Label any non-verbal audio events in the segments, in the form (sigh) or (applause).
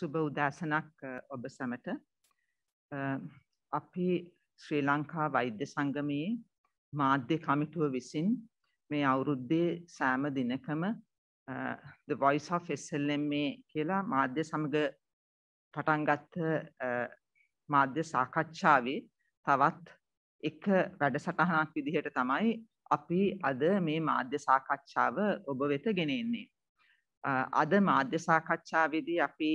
සුබ උදෑසනක් ඔබ සැමට අපි ශ්‍රී ලංකා වෛද්‍ය සංගමයේ මාධ්‍ය කමිටුව විසින් මේ අවුරුද්දේ සෑම දිනකම The Voice of SLMA කියලා මාධ්‍ය සමග පටන්ගත්ත මාධ්‍ය සාකච්ඡාවේ තවත් එක වැඩසටහනක් විදිහට තමයි අපි අද මේ මාධ්‍ය සාකච්ඡාව ඔබ වෙත ගෙනෙන්නේ. අද මාධ්‍ය සාකච්ඡාවේදී අපි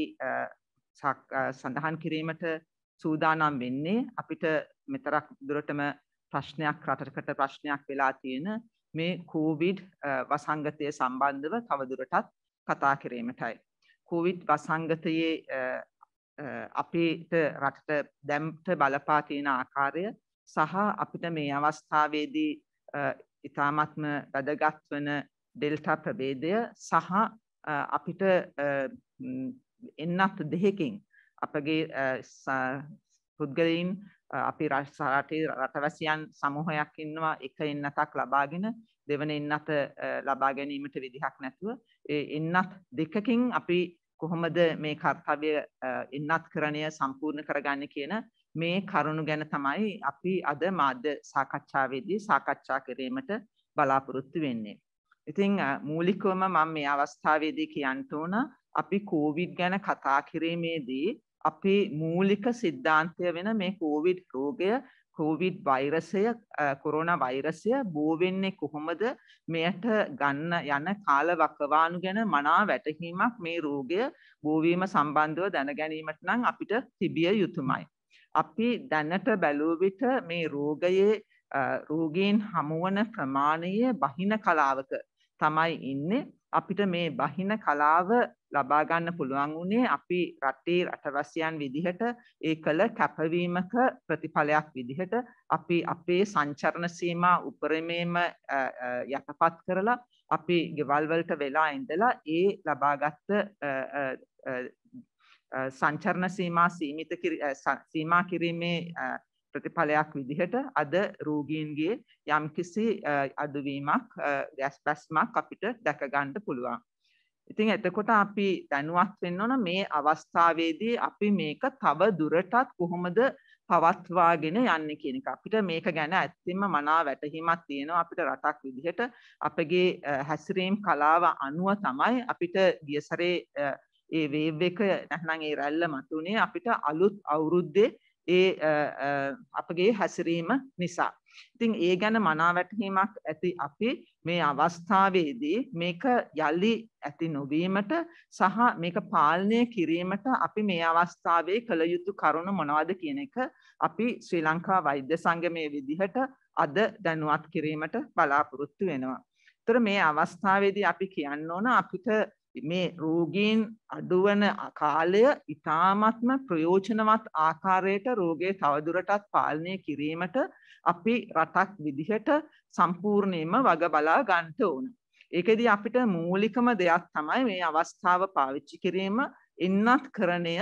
සඳහන් කිරීමට සූදානම් වෙන්නේ අපිට මෙතරක් දුරටම ප්‍රශ්නයක් රටකට ප්‍රශ්නයක් වෙලා තියෙන මේ කෝවිඩ් වසංගතය සම්බන්ධව තවදුරටත් කතා කිරීමටයි. කෝවිඩ් වසංගතයේ අපිට රටට දැම්ට බලපා තියෙන ආකාරය සහ අපිට මේ අවස්ථාවේදී ඉතාමත්ම වැදගත් වන ඩෙල්ටා ප්‍රබේදය සහ අපිට එන්නත් දෙහෙකින් අපගේ පුද්ගලයින් අපි රටේ රටවැසියන් සමූහයක් ඉන්නවා එක එන්නතක් ලබාගෙන දෙවන එන්නත ලබා ගැනීමට විදිහක් නැතුව එන්නත් දෙකකින් අපි කොහොමද මේ කර්තව්‍ය එන්නත් කරණය සම්පූර්ණ කරගන්න කියන මේ කරුණු ගැන තමයි අපි අද මාධ්‍ය සාකච්ඡාවේදී සාකච්ඡා කිරීමට බලාපොරොත්තු වෙන්නේ. ඉතින් මූලිකවම මම මේ අවස්ථාවේදී කියන්න උන අපි කෝවිඩ් ගැන කතා කිරීමේදී අපේ මූලික સિદ્ધාන්තය වෙන මේ කෝවිඩ් රෝගය කෝවිඩ් වෛරසය කොරෝනා වෛරසය බෝ වෙන්නේ කොහොමද මෙයට ගන්න යන කාල වකවානු ගැන මනා වැටහීමක් මේ රෝගය බෝ වීම සම්බන්ධව දැන ගැනීමට නම් අපිට තිබිය යුතුමයි. අපි දැනට බැලුව විට මේ රෝගයේ රෝගීන් හමුවන ප්‍රමාණය බහින කලාවක තමයි ඉන්නේ. අපිට මේ බහින කලාව ලබා ගන්න පුළුවන් වුණේ අපි රටේ රටවැසියන් විදිහට ඒ කළ කැපවීමක ප්‍රතිඵලයක් විදිහට අපි අපේ සංචරණ සීමා උපරිමේම යටපත් කරලා අපි ගෙවල් වලට වෙලා ඉඳලා ඒ ලබාගත් සංචරණ සීමා සීමිත සීමා කිරීමේ ප්‍රතිඵලයක් විදිහට අද රෝගීන්ගේ යම්කිසි අදවීමක් ගැස් පැස්මක් අපිට දැකගන්න පුළුවන්. ඉතින් එතකොට අපි දැනුවත් වෙන්න ඕන මේ අවස්ථාවේදී අපි මේක තව දුරටත් කොහොමද පවත්වාගෙන යන්නේ කියන එක. අපිට මේක ගැන ඇත්තෙන්ම මනාව වැටහීමක් තියෙනවා අපිට රටක් විදිහට අපගේ හැසිරීම් කලාව අනුව තමයි අපිට ගියසරේ ඒ වේව් එක නැත්නම් ඒ රැල්ල මතුනේ අපිට අලුත් අවුරුද්දේ ඒ අපගේ හැසිරීම නිසා. ඉතින් ඒ ගැන මනාවැටහීමක් ඇති අපි මේ අවස්ථාවේදී මේක යළි ඇති නොවීමට සහ මේක පාලනය කිරීමට අපි මේ අවස්ථාවේ කළ යුතු කරුණු මොනවද කියන එක අපි ශ්‍රී ලංකා වෛද්‍ය සංගමයේ විදිහට අද දැනුවත් කිරීමට බලාපොරොත්තු වෙනවා. තොර මේ අවස්ථාවේදී අපි කියන්න ඕන අපිට මේ රෝගීන් අඩුවන කාලය ඉතාමත්ම ප්‍රයෝජනවත් ආකාරයට රෝගය තවදුරටත් පාලනය කිරීමට අපි රටක් විදිහට සම්පූර්ණයම වග බලා ගන්ට ඕන. ඒකෙදී අපිට මූලිකම දෙයක් තමයි මේ අවස්ථාව පාවිච්චි කිරීම එන්නත් කරණය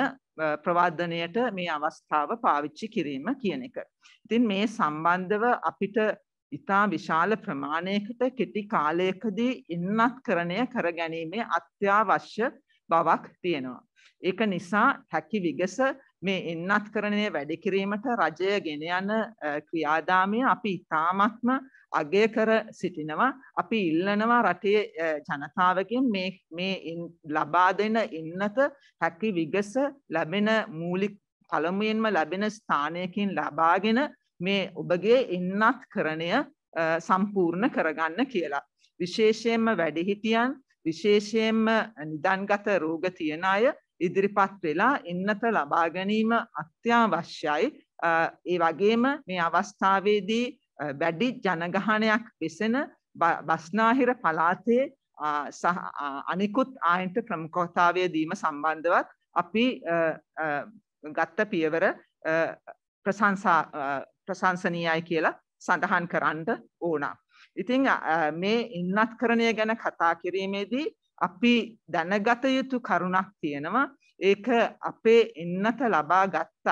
ප්‍රවාධනයට මේ අවස්ථාව පාවිච්චි කිරීම කියන එක. ඉතින් මේ සම්බන්ධව අපිට ඉතා විශාල ප්‍රමාණයකට කෙටි කාලයකදී ඉන්නත් කරණය කර ගැනීමේ අත්‍යවශ්‍ය බවක් තියෙනවා. ඒක නිසා හැකි විගස මේ ඉන්නත් කරණය වැඩිකිරීමට රජය ගෙන යන ක්‍රියාදාමය අපි ඉතාමත්ම අගය කර සිටිනවා. අපි ඉල්ලනවා රටේ ජනතාවකින් මේ ලබා දෙන ඉන්නත හැකි විගස ලැබෙන මූලික පළමුයෙන්ම ලැබෙන ස්ථානයකින් ලබාගෙන මේ ඔබගේ ඉන්නත් කරණය සම්පූර්ණ කරගන්න කියලා. විශේෂයෙන්ම වැඩිහිටියන් විශේෂයෙන්ම නිදන්ගත රෝග තියෙන අය ඉදිරිපත් වෙලා ඉන්නත ලබා ගැනීම අත්‍යවශ්‍යයි. ඒ වගේම මේ අවස්ථාවේදී වැඩි ජනගහනයක් වෙසෙන බස්නාහිර පලාතේ අනිකුත් ආයන්ට ප්‍රමුඛතාවය දීම සම්බන්ධවත් අපි ගත්ත පියවර ප්‍රසංසා ප්‍රශංසනීයයි කියලා සඳහන් කරන්න ඕන. ඉතිං මේ ඉන්නත් කරණය ගැන කතා කිරීමේදී අපි දැනගත යුතු කරුණක් තියෙනවා ඒක අපේ එන්නත ලබා ගත්තත්.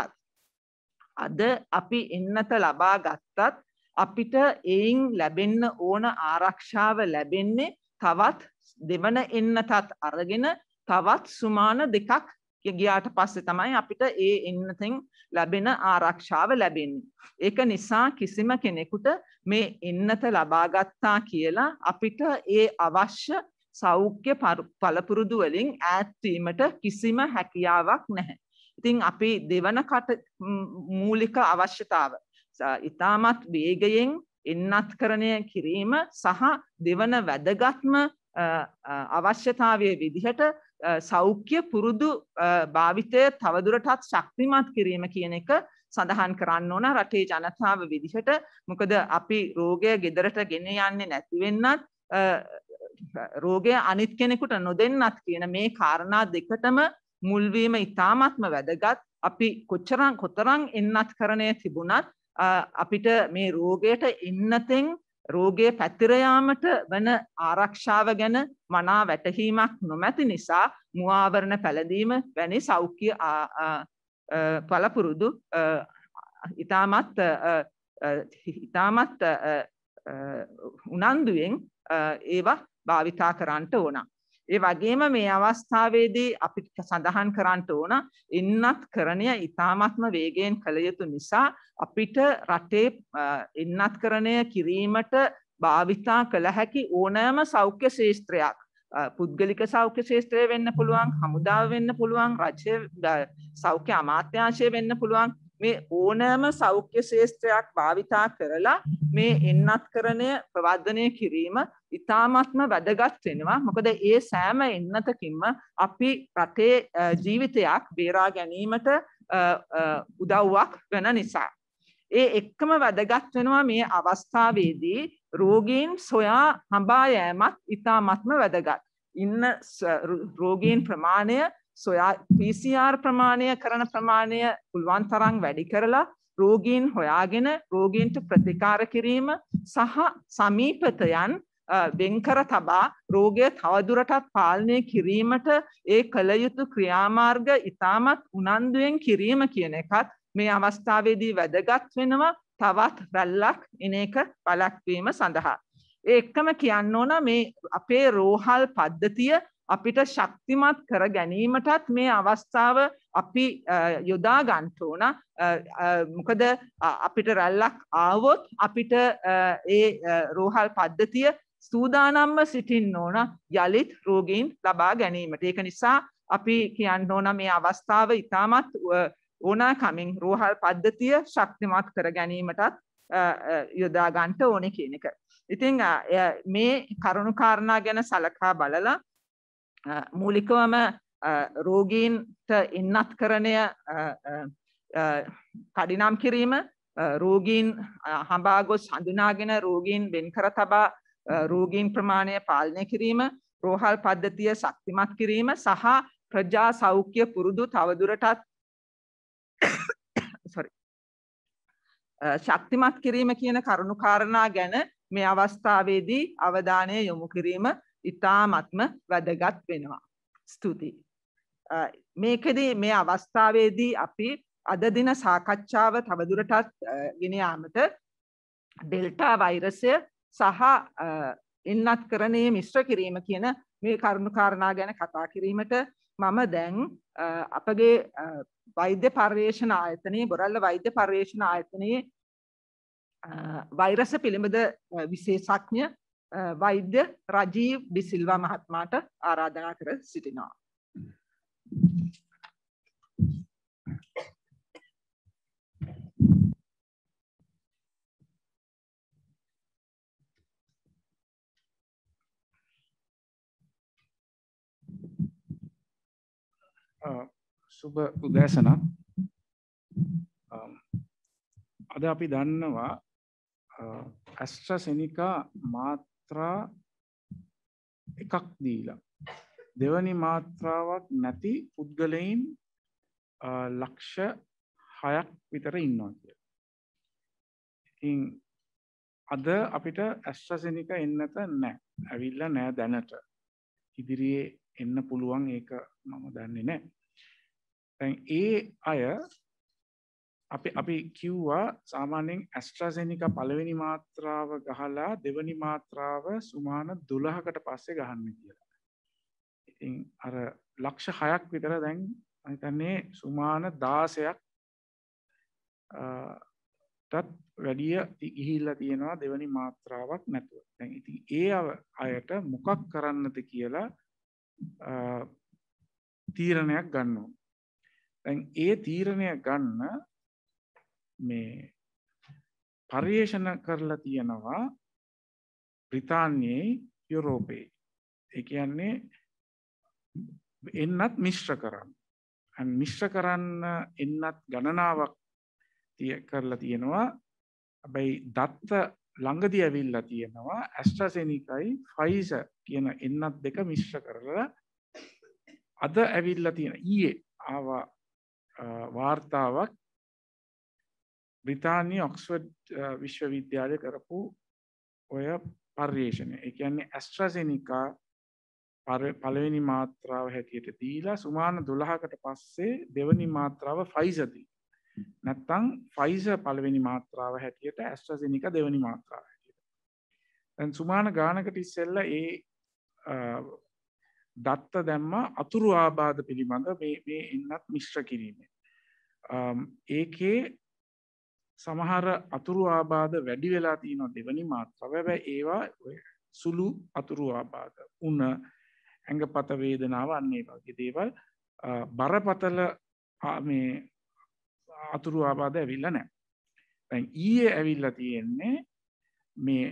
අද අපි එන්නත ලබා ගත්තත් අපිට එයින් ලැබෙන්න ඕන ආරක්ෂාව ලැබෙන්නේ තවත් දෙවන එන්නතත් අරගෙන තවත් සුමාන දෙකක් ගියාට පස්සේ තමයි අපිට ඒ එන්නතින් ලැබෙන ආරක්ෂාව ලැබෙන්නේ. ඒක නිසා කිසිම කෙනෙකුට මේ එන්නත ලබාගත්තා කියලා අපිට ඒ අවශ්‍ය සෞඛ්‍ය පළපුරුදු වලින් ඈත්වීමට කිසිම හැකියාවක් නැහැ. ඉතින් අපි දෙවන කට මූලික අවශ්‍යතාව ඉතාමත් වේගයෙන් එන්නත්කරණය කිරීම සහ දෙවන වැදගත්ම අවශ්‍යතාවය විදිහට සෞඛ්‍ය පුරුදු භාවිතය තවදුරටත් ශක්තිමත් කිරීම කියන එක සඳහන් කරන්න ඕන රටේ ජනතාව විදිහට මොකද අපි රෝගය ගෙදරට ගෙන යන්නේ නැතිවෙන්නත් රෝගය අනිත් කෙනෙකුට නොදෙන්නත් කියන මේ කාරණා දෙකටම මුල්වීම ඉතාමත්ම වැදගත් අපි කොච්චරං කොතරං එන්නත් කරණය තිබුණත් අපිට මේ රෝගයට එන්නතෙන් රෝගය පැතිරයාමට වන ආරක්ෂාව ගැන මනා වැටහීමක් නොමැති නිසා මුවාවරණ පැළඳීම වැනි සෞඛ්‍ය පලපුරුදු ඉතාමත් ඉතාමත් උනන්දුවෙන් ඒවා භාවිතා කරන්නට ඕනා. ඒ වගේම මේ අවස්ථාවේදී අපි සඳහන් කරන්නට ඕන ඉන්නත් කරණය ඉතාමත්ම වේගයෙන් කළ යුතු නිසා අපිට රටේ ඉන්නත් කරණය කිරීමට භාවිතා කළ හැකි ඕනෑම සෞඛ්‍ය ශේෂත්‍රයක් පුද්ගලික සෞඛ්‍ය ශේත්‍රය වෙන්න පුළුවන් හමුදාව වෙන්න පුළුවන් රජය සෞඛ්‍ය අමාත්‍යංශය වෙන්න පුළුවන් මේ ඕනෑම සෞඛ්‍ය ශේෂත්‍රයක් භාවිතා කරලා මේ එන්නත් කරණය ප්‍රවර්ධනය කිරීම ඉතාමත්ම වැදගත් වෙනවා මොකද ඒ සෑම එන්නතකින්ම අපි රටේ ජීවිතයක් බේරා ගැනීමට උදව්වක් වෙන නිසා. ඒ එක්කම වැදගත් වෙනවා මේ අවස්ථාවේදී රෝගීන් සොයා හඹා යෑමත් ඉතාමත්ම වැදගත්. ඉන්න රෝගීන් ප්‍රමාණය සොයා PCR ප්‍රමාණය කරන ප්‍රමාණය පුළුවන් තරම් වැඩි කරලා රෝගීන් හොයාගෙන රෝගීන්ට ප්‍රතිකාර කිරීම සහ සමීපතයන් වෙන්කර තබා රෝගය තවදුරටත් පාලනය කිරීමට ඒ කළ යුතු ක්‍රියාමාර්ග ඉතාමත් උනන්දුවෙන් කිරීම කියන එකත් මේ අවස්ථාවේදී වැදගත් වෙනවා තවත් රැල්ලක් එන එක බලක්වීම සඳහා. ඒ එක්කම කියන්න ඕන මේ අපේ රෝහල් පද්ධතිය අපිට ශක්තිමත් කර ගැනීමටත් මේ අවස්ථාව අපි යොදා ගන්ට ඕන මොකද අපිට රැල්ලක් ආවොත් අපිට ඒ රෝහල් පද්ධතිය සූදානම්ම සිටින්න ඕන යළිත් රෝගීන් ලබා ගැනීමට ඒක නිසා අපි කියන්න ඕන මේ අවස්ථාව ඉතාමත් ඕනා කමින් රෝහල් පද්ධතිය ශක්තිමත් කර ගැනීමටත් යොදාගන්ට ඕන කියන එක. ඉතිං මේ කරුණුකාරණා ගැන සලකා බලලා මූලිකවම රෝගීන්ට එන්නත් කරණය කඩිනම් කිරීම රෝගීන් හඹාගොස් හඳුනාගෙන රෝගීන් වෙන් කර තබා රෝගීන් ප්‍රමාණය පාලනය කිරීම රෝහල් පද්ධතිය ශක්තිමත් කිරීම සහ ප්‍රජා සෞඛ්‍ය පුරුදු තවදුරටත් (coughs) ශක්තිමත් කිරීම කියන කරුණු කාරණා ගැන මේ අවස්ථාවේදී අවධානය යොමු කිරීම ඉතාමත්ම වැදගත් වෙනවා. ස්තුතියි. මේකදී මේ අවස්ථාවේදී අපි අද දින සාකච්ඡාව තවදුරටත් ගෙන යාමට ඩෙල්ටා වෛරසය සහ එන්නත් කරණය මිශ්‍ර කිරීම කියන මේ කරුණුකාරණා ගැන කතා කිරීමට මම දැන් අපගේ වෛද්‍ය පර්යේෂණ ආයතනයේ බොරල්ල වෛද්‍ය පර්යේෂණ ආයතනයේ වෛරස පිළිබඳ විශේෂඥ වෛද්‍ය රජීව් ඩිසිල්වා මහත්මාට ආරාධනා කර සිටිනවා. සුබ උදෑසන අද අපි දන්නවා ඇස්ට්‍රසෙනිකා මාත්‍රා එකක් දීලා දෙවනි මාත්‍රාවක් නැති පුද්ගලයින් ලක්ෂ හයක් විතර ඉන්නවා කිය ඉතින් අද අපිට ඇස්ට්‍රසෙනික එන්නත නෑ ඇවිල්ල නෑ දැනට ඉදිරියේ එන්න පුළුවන් ඒක මම දන්නේ නෑ තැන් ඒ අය අපි අපි කිව්වා සාමාන්‍යයෙන් ඇස්ට්‍රසෙනික පළවෙනි මාත්‍රාව ගහලා දෙවනි මාත්‍රාව සුමාන දුළහකට පස්සේ ගහන්න කියලා ඉතින් අර ලක්ෂ හයක් විතර දැන් අතන්නේ සුමාන දාසයක් තත් වැඩිය ඉහිල්ලා තියෙනවා දෙවනි මාත්‍රාවක් නැතුව දැන් ඉතින් ඒ අයට මොකක් කරන්නද කියලා තීරණයක් ගන්නවා තැන් ඒ තීරණය ගන්න මේ පර්යේෂණ කරලා තියෙනවා ප්‍රතාන්යේ යුරෝපයේ එකයන්නේ එන්නත් මිශ්්‍ර කරන්න මිශ්්‍ර කරන්න එන්නත් ගණනාවක් තිය කරලා තියෙනවා ඇබැයි දත්ත ළඟදී ඇවිල්ලා තියෙනවා ඇස්ට්‍රසෙනිකයි ෆයිස කියන එන්නත් දෙක මිශ්‍ර කරලා අද ඇවිල්ලා තියෙන ඊයේ ආවා වාර්තාවක් බ්‍රිතාන්‍ය ඔක්ස්ෆඩ් විශ්වවිද්‍යාලය කරපු ඔය පර්යේෂණය එකන්නේ ඇස්ට්‍රසෙනිකා පළවෙනි මාත්‍රාව හැටියට දීලා සුමාන දොළහකට පස්සේ දෙවනි මාත්‍රාව ෆයිසදී නැත්තං ෆයිස පළවෙනි මාත්‍රාව හැටියට ඇස්ට්‍රසිනික දෙවනි මාත්‍රාව හැටියට සුමාන ගානකට ඉස්සෙල්ල ඒ දත්ත දැම්ම අතුරු ආබාධ පිළිබඳ මේ එන්නත් මිශ්‍ර කිරීමෙන් ඒකේ සමහර අතුරු ආබාධ වැඩි වෙලා තියනො දෙවනි මාත්‍රාව බැ ඒවා සුළු අතුරු ආබාධ උන්න ඇඟ පතවේදනාව අන්නේ වගේ දේවල් බරපතල මේ අතුරු ආබාධ ඇවිල්ලා නෑ. දැන් ඊයේ ඇවිල්ලා තියෙන්නේ මේ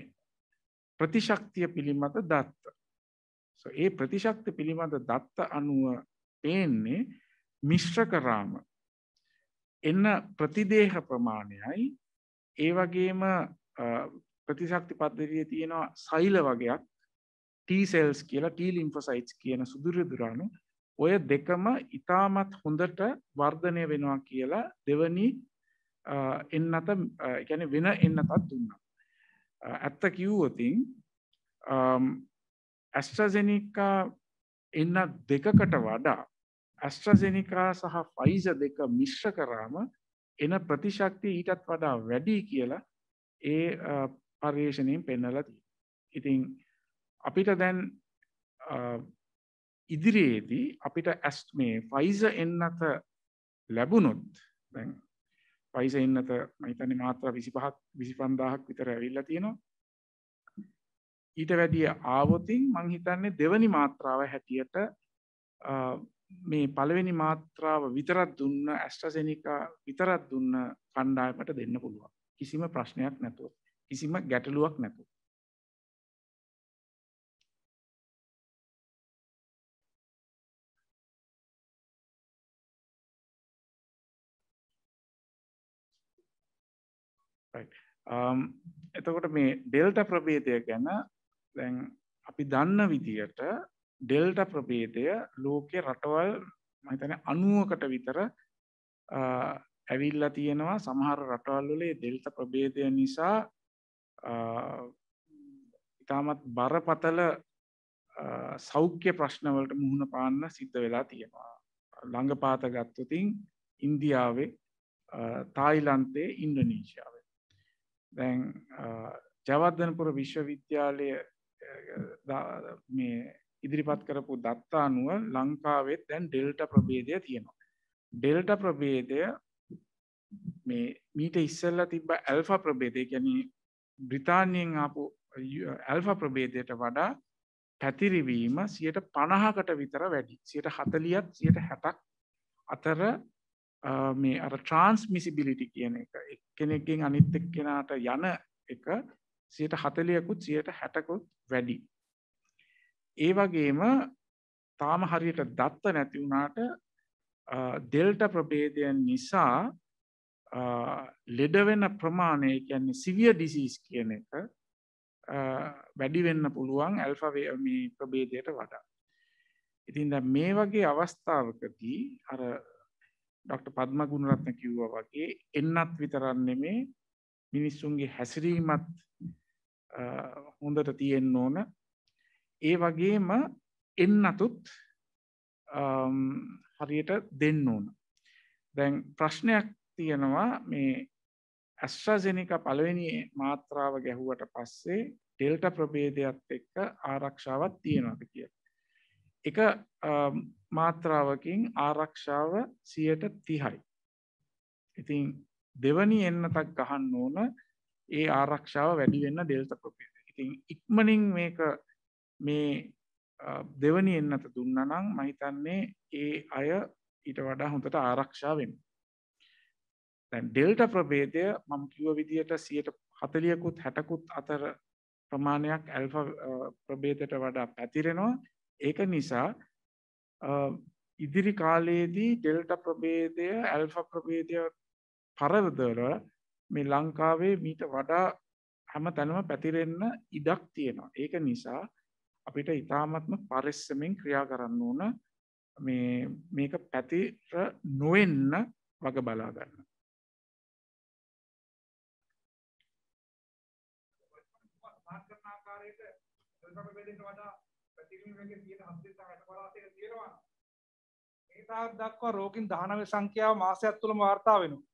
ප්‍රතිශක්තිය පිළිබඳ දත්ත. සෝ ඒ ප්‍රතිශක්ති පිළිබඳ දත්ත අනුව පේන්නේ මිශ්‍ර කරාම එන්න ප්‍රතිදේහ ප්‍රමාණයයි ඒ වගේම ප්‍රතිශක්ති පද්ධතිය තියෙනවා සෛල වගේයක් ටීසෙල්ස් කියලා ටීලිම්ෆසයිට්ස් කියන සුදුරදුරාණු ඔය දෙකම ඉතාමත් හොඳට වර්ධනය වෙනවා කියලා දෙවනි එන්නත ගැන වෙන එන්නතත් දුන්න. ඇත්ත කිව්වතින් ඇස්ට්‍රජනිකා එන්න දෙකකට වඩා ඇස්ට්‍රජනිකා සහ ෆයිස දෙක මිශ්්‍ර කරාම එන ප්‍රතිශක්ති ඊටත් වඩා වැඩි කියලා ඒ පර්යේෂණයෙන් පෙන්නලති. ඉතිං අපිට දැන් ඉදිරියේදී අපිට ඇස් මේ ෆයිස එන්නත ලැබුණොත් දැන් පයිස එන්නත මහිතන මාත්‍ර විසි පහක් විසි පන්දාහක් විතර ඇවිල්ල තියෙනවා ඊට වැඩිය ආවොතින් මං හිතන්නේ දෙවනි මාත්‍රාව හැටියට මේ පළවෙනි මාත්‍රාව විතරත් දුන්න ඇස්ටසෙනිකා විතරත් දුන්න කණ්ඩායමට දෙන්න පුළුවන් කිසිම ප්‍රශ්නයක් නැතුව කිසිම ගැටලුවක් නැතුව එතකොට මේ ඩෙල්ට ප්‍රබේතය ගැන දැන් අපි දන්න විදියට ඩෙල්ට ප්‍රබේතය ලෝකෙ රටවල් මහිතන අනුවකට විතර ඇවිල්ලා තියෙනවා සමහර රටවල්ලේ ඩෙල්ට ප්‍රබේදය නිසා ඉතාමත් බරපතල සෞඛ්‍ය ප්‍රශ්නවලට මුහුණ පාන්න සිද්ධ වෙලා තියෙනවා ළඟපාත ගත්තතින් ඉන්දියාවේ තායිලන්තේ ඉන්ඩනීශාව දැන් ජවර්ධනපුර විශ්වවිද්‍යාලය මේ ඉදිරිපත් කරපු දත්තානුව ලංකාවෙත් දැන් ඩෙල්ට ප්‍රබේදය තියෙනවා. ඩෙල්ට ප්‍රබේදය මේ මීට ඉස්සල්ල තිබ ඇල්ෆ ප්‍රබේදය ගැන බ්‍රිතාන්යෙන් ආපු ඇල්ෆ ප්‍රබේදයට වඩා පැතිරිවීම සියට පණහකට විතර වැඩි සියට හතලියත් සියට හැටක් අතර මේ අර ට්‍රන්ස්මිසිබිලිටි කියන එක කෙනෙක්ගෙන් අනිත් කෙනාට යන එක සියට හතලියකුත් සියට හැටකුත් වැඩි. ඒ වගේම තාම හරියට දත්ත නැති වුණාට දෙල්ට ප්‍රබේදයන් නිසා ලෙඩවෙන්න ප්‍රමාණය කියන්නේ සිවිය ඩිසිස් කියන එක වැඩිවෙන්න පුළුවන් ඇල්ෆවේ මේ ප්‍රබේදයට වඩා. ඉතින් මේ වගේ අවස්ථාවකදී අර ඩොක්ට පද්ම ගුණරත්න කිව්ව වගේ එන්නත් විතරන්නේ මේ මිනිස්සුන්ගේ හැසිරීමත් හොඳට තියෙන් ඕන ඒ වගේම එන්නතුත් හරියට දෙන්න ඕන දැන් ප්‍රශ්නයක් තියෙනවා මේ ඇස්්‍රජනික පළවෙනි මාත්‍රාව ගැහුවට පස්සේ ඩෙල්ට ප්‍රබේදයක් එක්ක ආරක්ෂාවත් තියෙනවද කියලා එක මාත්‍රාවකින් ආරක්ෂාව සියට තිහයි. ඉතින් දෙවනි එන්නතක් ගහන්න ඕන ඒ ආරක්ෂාව වැඩි වෙන්න ඩෙල්ටා ප්‍රභේද. ඉතින් ඉක්මනින් මේක මේ දෙවනි එන්නත දුන්නා නම් මම හිතන්නේ ඒ අය ඊට වඩා හොඳට ආරක්ෂා වෙනවා. දැන් ඩෙල්ටා ප්‍රභේදය මම කිව්ව විදිහට 140කුත් 60කුත් අතර ප්‍රමාණයක් ඇල්ෆා ප්‍රභේදයට වඩා පැතිරෙනවා. ඒක නිසා ඉදිරි කාලයේදී ඩෙල්ට ප්‍රබේදය ඇල්ෆ ප්‍රබේදය පරවදර මේ ලංකාවේ මීට වඩා හැම තැනම පැතිරෙන්න ඉඩක් තියෙනවා ඒක නිසා අපිට ඉතාමත්ම පරිස්සමෙන් ක්‍රියා කරන්න ඕන මේ මේක පැතිර නොවෙන්න වග බලා ගන්න ආකාරයට වඩා මේ වගේ තියෙන 700 60 පළාතේ තියෙනවා. මේ තාක් දක්වා රෝගීන් 19 සංඛ්‍යාව මාසයක් තුළම වාර්තා වෙනවා.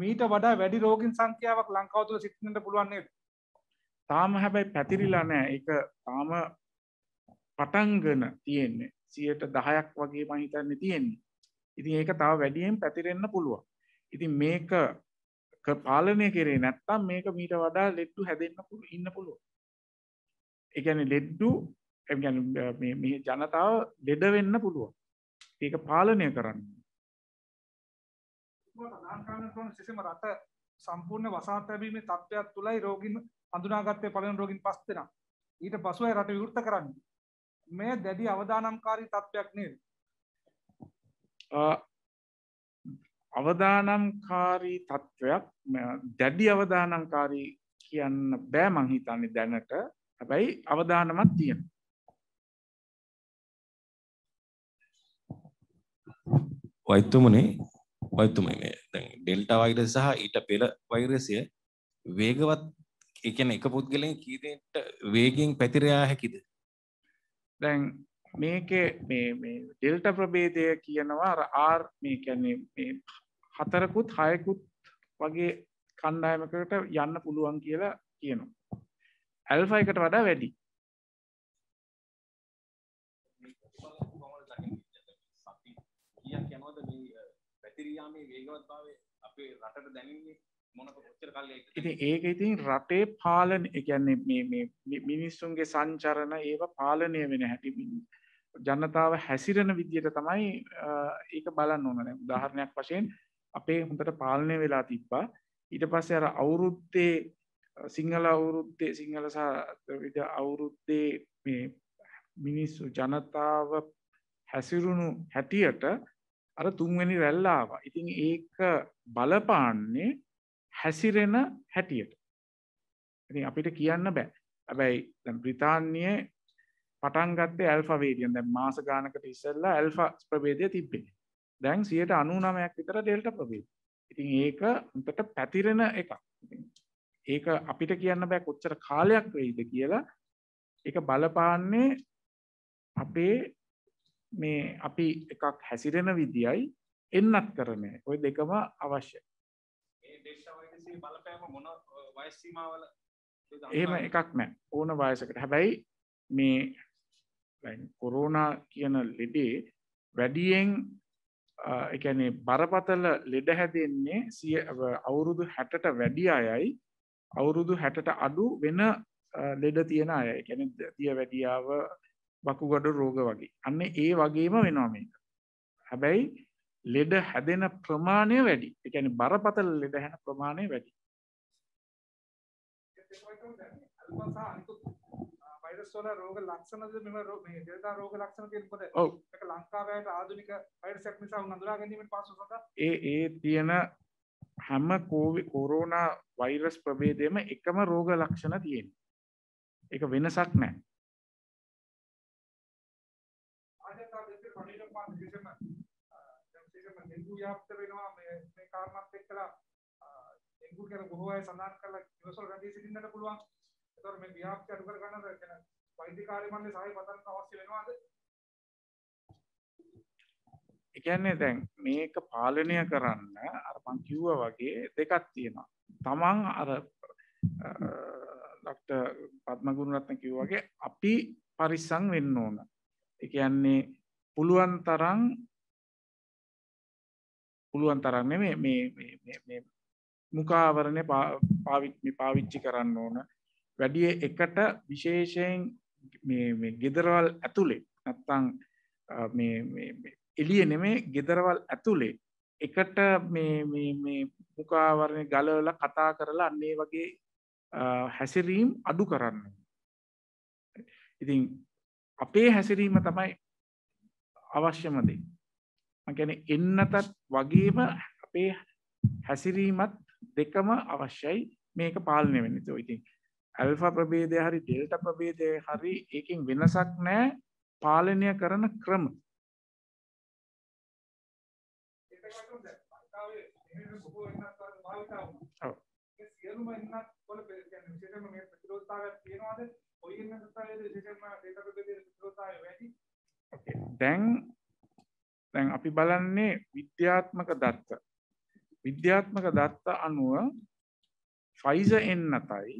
මීට වඩා වැඩි රෝගීන් සංඛ්‍යාවක් ලංකාව තුළ සිටින්නට පුළුවන් නේද? තාම හැබැයි පැතිරිලා නෑ. ඒක තාම පටන්ගෙන තියෙන්නේ. 10%ක් වගේ මම හිතන්නේ තියෙන්නේ. ඉතින් ඒක තව වැඩියෙන් පැතිරෙන්න පුළුවන්. ඉතින් මේක පාලනය කරේ නැත්තම් මේක මීට වඩා ලෙඩ්ඩු හැදෙන්න ඉන්න පුළුවන්. එකන ලෙඩ්ඩු මේ ජනතාව ලෙඩ වෙන්න පුළුවන් ඒක පාලනය කරන්න සිසිම රට සම්පූර්ණ වසාතැබීමේ තත්ත්වයක් තුළයි රෝගින් අඳුනාගත්තේ පලන රෝගින් පස් දෙෙන ඊට පසුවයි රට විවෘත කරන්න මේ දැඩි අවදානම්කාරී තත්ත්වයක් නේද අවදානම්කාරී තත්ත්වයක් දැඩි අවදානංකාරී කියන්න බෑ මංහිතන්නේ දැනට හැබැයි අවධානමත් තියෙන වෛත්‍යමුනේ වෛත්‍යමය මේ දැන් ඩෙල්ටා වෛරස් සහ ඊට පෙර වෛරසය වේගවත් ඒ කියන්නේ එක පුද්ගලයන් කී දෙනෙක්ට වේගයෙන් පැතිර යා හැකිද දැන් මේකේ මේ මේ ඩෙල්ටා ප්‍රභේදය කියනවා අර R මේ කියන්නේ මේ හතරකුත් හයකුත් වගේ කණ්ඩායමකට යන්න පුළුවන් කියලා කියනවා ඇල්ෆා එකට වඩා වැඩි කියක් යන ඉදිරියාමේ වේගවත් භාවය අපේ රටට දැනන්නේ ඉති ඒක ඉතින් රටේ පාලන එකන්නේ මිනිස්සුන්ගේ සංචරණ ඒව පාලනය වෙන හැටි ජනතාව හැසිරෙන විදියට තමයි ඒක බලන්න ඕනන උදාහරණයක් වශයෙන් අපේ හොඳට පාලනය වෙලා තිබ්බා ඊට පස්සේ අර අවුරුත්තේ සිංහල අවුරුත්තේ සිංහල සහ අවුරුත්තේ මේ මිනිස්සු ජනතාව හැසිරුණු හැටියට අර තුන්වැනි රැල්ලාව ඉතින් ඒක බලපාන්නේ හැසිරෙන හැටියට ඉතින් අපිට කියන්න බෑ ඇබැයි දැ බ්‍රිතාන්ය පටන්ගත්තේ ඇල්ෆවේඩියන් දැ මාස ගානකට ඉස්සල්ලා ඇල්ෆා ප්‍රබේදය තිබ්බෙන දැන් සියට අනුනමයක් විතර ඩෙල්ට ප්‍රබේද ඉතින් ඒක උන්ට පැතිරෙන එක ඒක අපිට කියන්න බෑ කොච්චර කාලයක් වෙයිද කියලා එක බලපාන්නේ අපේ මේ අපි එකක් හැසිරෙන විදියි එන්නත් කරනය ඔය දෙකම අවශ්‍ය එහෙම එකක් නෑ ඕන වයසකට හැබැයි මේ කොරෝනා කියන ලෙඩේ වැඩියෙන් එකනේ බරපතල ලෙඩ හැදෙන්නේ සිය අවුරුදු හැටට වැඩි අයයි අවුරුදු හැටට අඩු වෙන ලෙඩ තියෙන අය කැන දිය වැඩියාව වකුගඩු රෝග වගේ අන්න ඒ වගේම වෙනවා මේක හැබැයි ලෙඩ හැදෙන ප්‍රමාණය වැඩි එකන බරපතල ලෙඩ හැන ප්‍රමාණය වැඩි රෝග ලක්ෂණ ඒ ඒ තියෙන හැම කෝවි කොරෝනා වෛරස් ප්‍රබේදයම එකම රෝග ලක්ෂණ තියෙන එක වෙනසක් නෑ ව්‍යාප්ත වෙනවා මේ මේ කාරණාත් එක්කලා ඩෙන්ගු කියලා බොහෝ අය සඳහන් කරලා ඉවසල් රැඳී සිටින්නට පුළුවන්. ඒතකොට මේ ව්‍යාප්ති අඩු කර ගන්න කියන වෛද්‍ය කාර්ය මණ්ඩලයේ සහාය පතන්න අවශ්‍ය වෙනවද? ඒ කියන්නේ දැන් මේක පාලනය කරන්න අර මං කිව්වා වගේ දෙකක් තියෙනවා. තමන් අර ඩොක්ටර් පද්මගුණරත්න කිව්වා වගේ අපි පරිස්සම් වෙන්න ඕන. ඒ කියන්නේ පුළුවන් තරම් පුළුවන් තරන්න මේ මුකාවරණය පාවිච්මි පාවිච්චි කරන්න ඕන වැඩිය එකට විශේෂයෙන් ගෙදරවල් ඇතුළේ නැත්තං එලිය නෙමේ ගෙදරවල් ඇතුළේ එකට මුකාවරණය ගලවල කතා කරලා අන්නේ වගේ හැසිරීම් අඩු කරන්න ඉතින් අපේ හැසිරීම තමයි අවශ්‍යමදේ මගැන එන්නතත් වගේම අපේ හැසිරීමත් දෙකම අවශ්‍යයි මේක පාලනය වෙන්න තෝයිති ඇල්ෆ ප්‍රබේදය හරි ඩෙල්ට ප්‍රබේදය හරි ඒකින් වෙනසක් නෑ පාලනය කරන ක්‍රම සියලුම ඉන්නත් කොල විශේෂම මේ ප්‍රතිරෝධතාවයක් තියෙනවාද ඔය ඉන්න ස්ථානයේ විශේෂම ඩේටා ප්‍රබේදයේ ප්‍රතිරෝධතාවය වැඩි දැන් දැන් අපි බලන්නේ විද්‍යාත්මක දත්ත විද්‍යාත්මක දත්ත අනුව ෆයිස එන්නතයි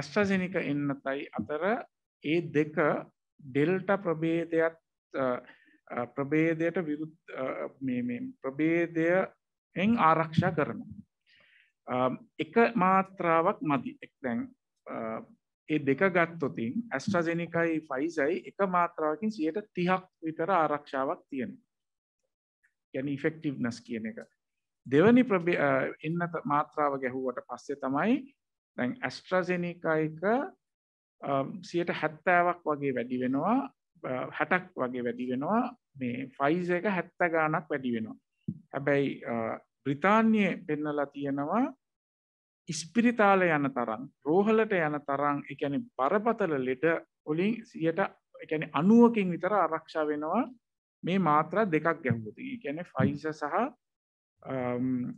ඇස්ට්‍රසිනික එන්නතයි අතර ඒ දෙක ඩෙල්ට ප්‍රබේදයක් ප්‍රබේදයට විරුත් ප්‍රබේදය එන් ආරක්ෂා කරන එක මාත්‍රාවක් මදි එක් දැන් ඒ දෙක ගත්තොතින් ඇස්ට්‍රජෙනිකයි ෆයිසයි එක මාත්‍රාවකින් සියයට තිහක් විතර ආරක්ෂාවක් තියෙන ගැන ඉෆෙක්ටිව්නස් කියන එක දෙවනි එන්න මාත්‍රාව ගැහුවට පස්සේ තමයි දැන් ඇස්ට්‍රජෙනිකයික සියට හැත්තෑවක් වගේ වැඩි වෙනවා හැටක් වගේ වැඩි වෙනවා මේ ෆයිස එක හැත්ත ගානක් වැඩි වෙනවා හැබැයි බ්‍රිතාන්‍යය පෙන්නලා තියෙනවා ඉස්පිරිතාල යන තරම් රෝහලට යන තරම් එකැනි බරපතල ලෙඩ ඔලින් සියට එකැන අනුවකින් විතර ආරක්ෂා වෙනවා මේ මාත්‍ර දෙකක් ගැහුති එකැන ෆයිස සහ